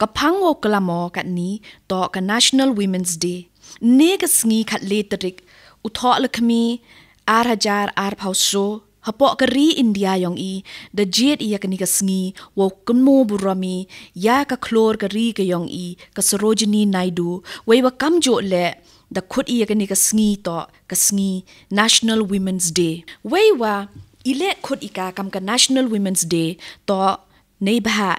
กับพังโอกลามอกันนี้ต่อกับ National Women's Day นี่ก็สงีขัดเลตริกอุทอลคมีอาร์ฮจาร์อาร์พาวโซฮปอกกรีอินเดียยองอีเดจีดอยากนี่ก็สงีวอกกันโมบุรมียากับคลอร์กรีกยองอีกับสโรจินีนายดูไว้ว่าคำโจเล่ดักขุดอยากนี่ก็สงีต่อกับสงี National Women's Day ไว้ว่าอิเล็กขุดอีกากำกับ National Women's Day ต่อในบ้า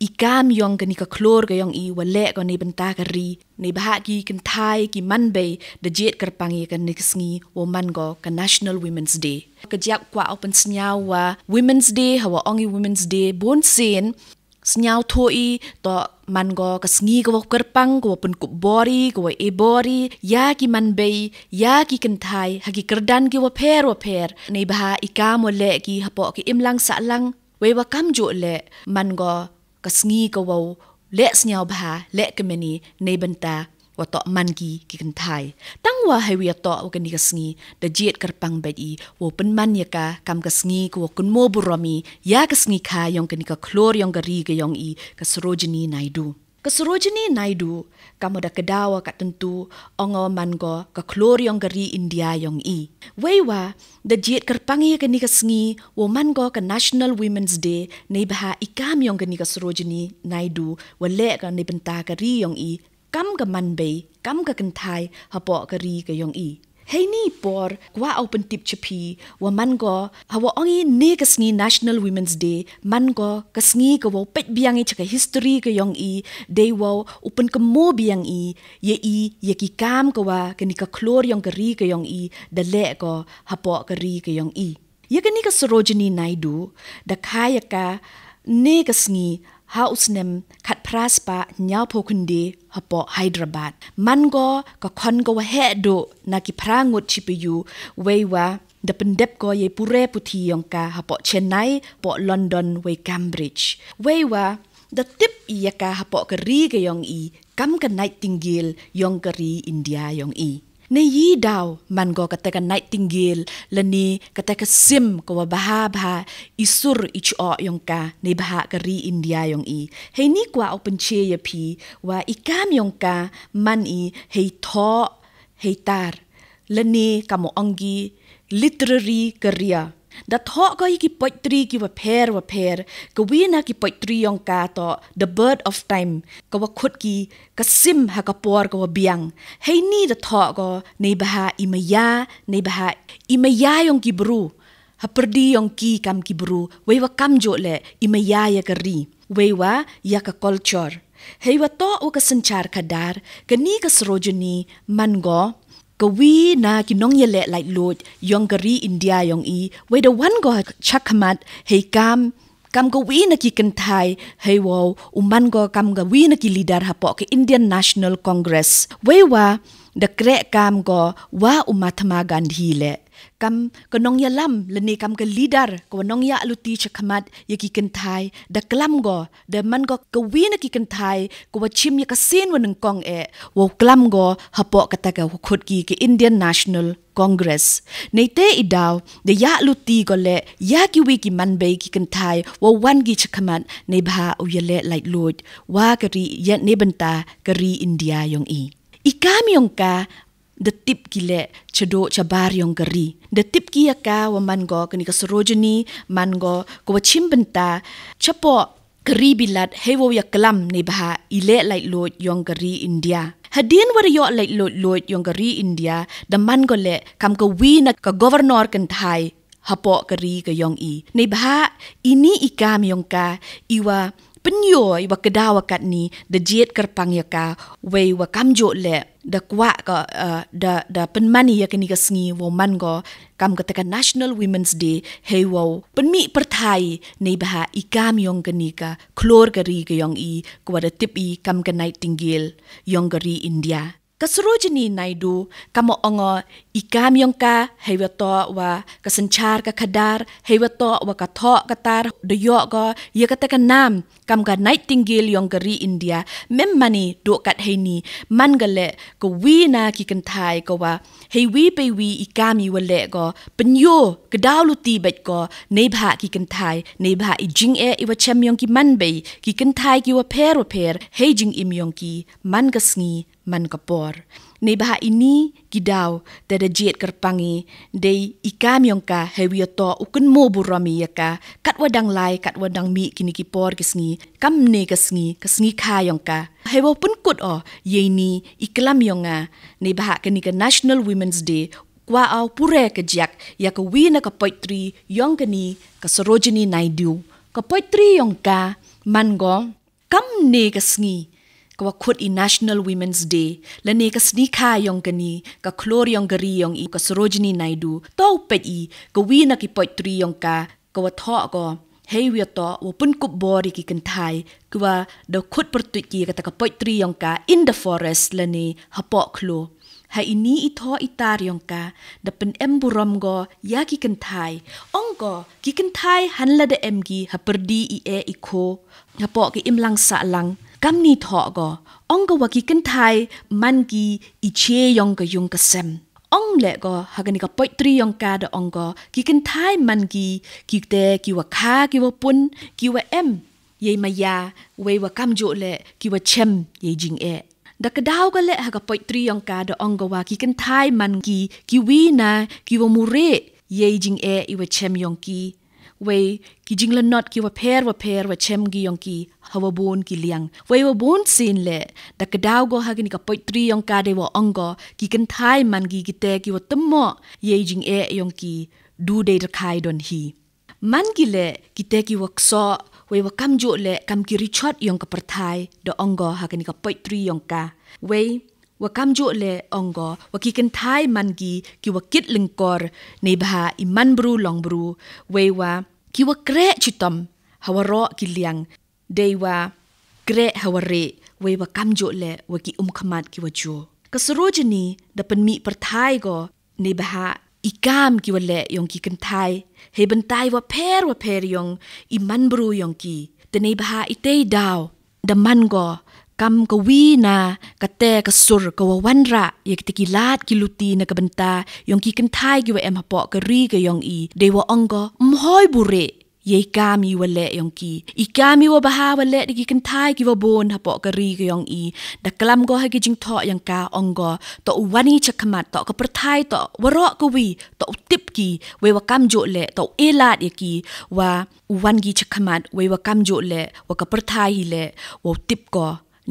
i gam yong gani ka klor ga yong i wa le ga ne ban ta ga ri ne ba ha gi kan thai gi man be de jet kar pang ye kan niks ngi wo man go ka national women's day ka ja kwa open snyaw wa women's day ha wa ongi women's day bon sen snyaw tho i to man go ka sngi ga wo kar pang go pun ku bori go e bori ya gi man be ya gi kan thai ha gi kar dan gi wo pher wo pher ne ba ha i ka mo le gi ha po ki imlang sa lang we wa kam jo le man go กสงีกวาเละสเนียวบาและกมนีในบันตาว่าตอมันกีกิกันไทยตั้งว่าให้เวียตอวกันดีกสงีเดจีดกระปังเบดีว่าเป็นมันยากากำกสงีกว่าคุณโมบุรมียากสงีคายองกันดีกคลอรยองกรีกยองอีกสโรจนีนายดู ke Sarojini Naidu, kamu dah kedawa kat tentu ongo mango ke klor yang geri India yang i. Weiwa, the jiet kerpangi ke ni kesengi wo mango ke National Women's Day ni bha ikam yang geni ke Sarojini Naidu wo lek ke ni bentar geri yang i kam ke manbei, kam ke kentai hapok geri ke yang i heini por kwa open tip chipi wa man go hawa ongi ne kasni national women's day man go kasni ko wo pet biang i chaka history ke yong i day wo open ke mo biang i ye i ye ki kam ko wa ke ni ka klor yong ke ri ke yong i da le ko hapo ke ri ke yong i ye ke ni ka sorojini naidu da khaya ka ne kasni ha usnem khat Praspa nyau pokundi hapo Hyderabad. Mango ka kon go he do na ki prangut chipiyu weiwa da pendep ko ye pure puti yongka hapo Chennai po London we Cambridge. Weiwa da tip iya ka hapo keri ke yong i kam ka nightingale yong keri India yong i. ในยีดาวมันก็กระแตกันไนติงเกลและนี่กระแตกซิมก็ว่าบาฮาบาอิสุรอิชออยองกาในบาฮากรีอินเดียยองอีเฮนี่กว่าเอาเป็นเชียพีว่าอีกามยองกามันอีเฮทอเฮตาร์และนี่กามอังกีลิตรรีกเรียដថកយីគីប៉ិចត្រីគីវ៉ាផែរវ៉ាផែរកវីណាគីប៉ិចត្រីយ៉ងកាត The Bird of Time កវ៉ខុតគីកសិមហកពួរកវ៉បៀងហេនីដថកនៃបាហាអ៊ីមយ៉ាណៃបាហាអ៊ីមយ៉ាយ៉ងគីប្រូហប្រឌីយ៉ងគីកាំគីប្រូវេវ៉កាំជូលេអ៊ីមយ៉ាយ៉ករីវេវ៉យ៉កកលឈរហេវ៉តោអូកសិនឆាកដារកនីកសរោជនីម៉ងោกวีนากินงเยเลไหลโลดยองกรีอินเดียยองอีเวดวันก็ชักขมัดเฮกัมกัมกวีนากิกันไทยเฮวอวอุมันก็กัมกวีนากิลีดาร์ฮะปอกอินเดียนนชั่นแนลคองเกรสเวว่าเดกเรกัมก็ว่าอุมาธมากันฮีแหละกำก็นองยาลำและในกำก็ลีดร์ก็นองยาลุตีชักมัดยากีกันไทยดักลำก็เดมันก็กวีนกีกันไทยก็ว่าชิมยากซีนวันหนึ่งกองเอว่ากลำก็ฮะปอกกตะกะหกดกีกอินเดียนนชั่นแนลคอนเกรสในเตอีดาวเดยาลุตีก็เละยากีวีกีมันเบกีกันไทยว่าวันกีชักมัดในบาอุยเละไลลูดว่ากะรียะในบันตากะรีอินเดียยองอีอีกามยองกา detip gile cedok cabar yang geri. Detip kia ya ka waman go kini kesurujani man go kwa cimbenta cepo geri bilat hewo ya kelam ni baha ile lait lot yang geri India. Hadin wari yok lait lot lot yang geri India da man go le kam ke wina ke governor kentai hapok geri ke yang ha, i. Ni baha ini ikam yang ka iwa penyo i ba kedaw kat ni de jiet kerpang ya ka wei wa kam jo le de kwa ka uh, de de penmani ya kini kesngi wo man go kam ketekan national women's day hey wo penmi pertai nei ba ikam yong kini ka klor gari ge yong i kwa de tip i kam ke night tinggil yong gari india กสโรจนีไนดูกามองออีกามยองกาเฮวตอว่ากสัญชารกะคดารเฮวตอว่ากะทอกะตารดยอกอเยกตะกันนามกำกนไนติงเกลยองกรีอินเดียเมมมันีดูกัดเฮนีมันกะเลกวีนากิกันไทยก็ว่าเฮวีไปวีอีกามีวนเลก็ปัญโยกะดาวลุตีเบ็ดก็ในบากิกันไทยในบาอีจิงเออีวะเชมยองกิมันเบยกิกันไทยกิวะเพรวเพรเฮจิงอิมยองกีมันกะสงีมันกปอร์ในบาอินีกิดาวแต่เจียดกระปังีไดอีกามยองกาเฮวิอตออุกันโมบุรมียกากัดว่าดังไลกัดว่าดังมีกินกิปอร์กสงีกัมเนกสงีกสงีคายองกาเฮวปุนกุดออเยนีอีกลามยองอาในบาคันิกา National Women's Day ว่าเอาผู้แรกจากอยากวีนกับปอยตรียองกันีกสโรจนีนายดิวกับปอยตรียองกามันกงกัมเนกสงีกว่าคุดอีนัชเนลวีแมนส์เดย์และเนกสนิคายองกันีกับคลอรยองกรียองอีกับสโรจนีไนดูต้าเป็ดอีกวีนักปอยตรียองกากว่าท่อก็ให้เวตโตว่าปุ่นกุบบอริกิกันไทยกว่าเดาคุดประตูจีกับตะกปอยตรียองกาอินเดอะฟอเรสต์และเนฮะปอกลัวให้อินี้อีท่ออีตารียองกาดับเป็นเอ็มบุรมก็ยากิกันไทยองก็กิกันไทยหันละเดเอ็มกีฮะปรดีอีเออีโคฮะปอกกิอิมลังสะลังกำนีทอก็องกวากิกันไทยมันกีอิเชยองกยงกเซมองเลก็หากันก็ปอยตรียองกาดองก็กิกันไทยมันกีกิเตกิวะคากิวะปุนกิวะเอ็มยัยมายาเววะกำโจเลกิวะเชมยัยจิงเอดักดาวก็เลหากปอยตรียองกาดองกวากิกันไทยมันกีกิวีนากิวะมูเรยัยจิงเออิวะเชมยองกีวยกิจิงลนอดกิวเพรว่าเพรว่าเชมกิยองกิฮาวบุนกิเลียงวยว่าบุนซีนเละดักดาวก็ฮากินกับปอยตรียองกาเดว่าองก็กิกันทายมันกิกิเตกิว่าตมอเยจิงเอยองกิดูเดรคายดอนฮีมันกิเละกิเตกิวกซอเว่ยว่าคำจุเล่คำกิริชดยองกับปรทายดอองก็หากันกับปอยตรียองกาเว่ยว่าคำจุเลองก็ว่ากิกันท้ายมันกีกิว่าคิดลงกอร์ในบาอิมันบรูลองบรูเวว่ากิว่าเกรชุต่มฮาวรอกิเลียงเดว่าเกรฮาวเรเวว่าคำจุเลว่ากิอุมขมัดกิว่าจูกสรูจนีดับเป็นมีประทายก็ในบาอีกามกิว่าเล่ยองกีกันไทยเฮบันไยว่าเพรว่าเพรยองอิมันบรูยองกีแต่ในบาอีเตยดาวดับมันก็กำกวีนากะเตกะสุรกะววันระอยากตะกิลาดกิลุตีนากะบันตายองกีกันทายกิวเอ็มฮะปอกะรีกะยองอีเดวะอองกอมฮอยบุเรยีกามีวะเลยองกีอีกามีวะบะฮาวะเลดิกิกันทายกิวบนฮะปอกะรีกะยองอีดะกลัมกอฮะกิจิงทอยังกาองกอตอวานีชะคมาตอกะปะทายตอวะรอกวีตอติปกีเววะกัมจุเลตอเอลาดยีกีวะวันกิชะคมาตเววะกัมจุเลวะกะปะทายฮิเลวะติปกอ နေပန်တာအီကာမီယုံကီကန်ထိုင်လနေကီမန်ဘေနေတဲအီဒေါကစရိုဂျနီဒမန်ကိုဟဒုကတဲကနုခ사ကဝဘာနိဘာဟေထောအေတာရုံကဒကလမ်ကိုဝေဝဒပင်ချစ်ကမ်ကဝ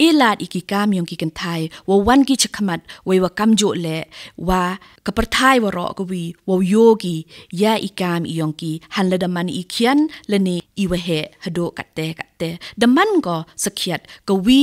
อีลาดอีกิกามยองกิกันไทยว่าวันกิชขมัดว้ว่ากำโจเละว่ากระปรไทยว่ารอกวีว่าโยกียาอีกามอียองกีหันละดมันอีเขียนละเนอีวะเหฮโดกัดเตกัดเตดมันก็สกียดกวี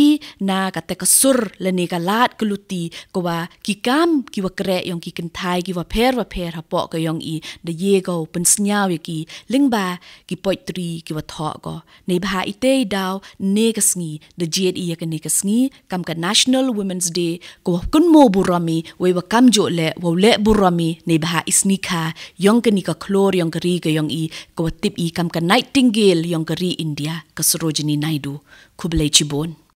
นากัดเตกสุรละเนกลาดกลุตีก็ว่ากิกามกิว่ากรยองกิกันไทยกิว่าเพรว่าเพรหปอก็ยองอีเดเยกเป็นสัญญาวิกีลิงบากิปอยตรีกิว่าทอก็ในบาอิเตดาวเนกสงีเดเจีดอีกันเนก kes ngi kam ka National Women's Day ko kun mo burami we wa kam jo le wo le burami ne ba isni kha yong ka ni ka klor yong ri ka yong i ko tip i kam ka Nightingale yong ka ri India ka Sarojini Naidu khublai chibon. bon